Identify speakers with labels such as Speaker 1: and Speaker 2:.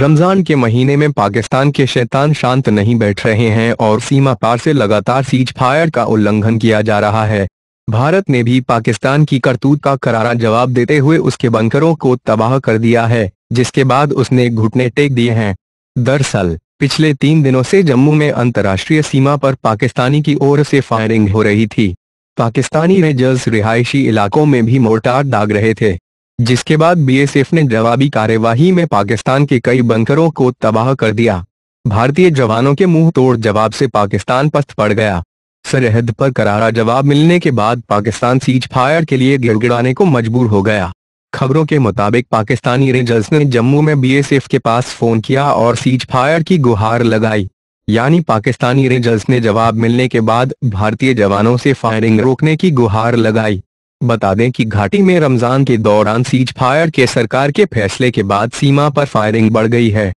Speaker 1: रमजान के महीने में पाकिस्तान के शैतान शांत नहीं बैठ रहे हैं और सीमा पार से लगातार सीज फायर का उल्लंघन किया जा रहा है भारत ने भी पाकिस्तान की करतूत का करारा जवाब देते हुए उसके बंकरों को तबाह कर दिया है जिसके बाद उसने घुटने टेक दिए हैं दरअसल पिछले तीन दिनों से जम्मू में अंतर्राष्ट्रीय सीमा पर पाकिस्तानी की ओर से फायरिंग हो रही थी पाकिस्तानी रेंजर्स रिहायशी इलाकों में भी मोर्टार दाग रहे थे जिसके बाद बीएसएफ ने जवाबी कार्यवाही में पाकिस्तान के कई बंकरों को तबाह कर दिया भारतीय जवानों के मुंह तोड़ जवाब से पाकिस्तान पस्त पड़ गया सरहद पर करारा जवाब मिलने के बाद पाकिस्तान सीज फायर के लिए गिड़गिड़ाने को मजबूर हो गया खबरों के मुताबिक पाकिस्तानी रेंजर्स ने जम्मू में बीएसएफ के पास फोन किया और सीज फायर की गुहार लगाई यानी पाकिस्तानी रेंजर्स ने जवाब मिलने के बाद भारतीय जवानों से फायरिंग रोकने की गुहार लगाई बता दें कि घाटी में रमजान के दौरान सीज फायर के सरकार के फैसले के बाद सीमा पर
Speaker 2: फायरिंग बढ़ गई है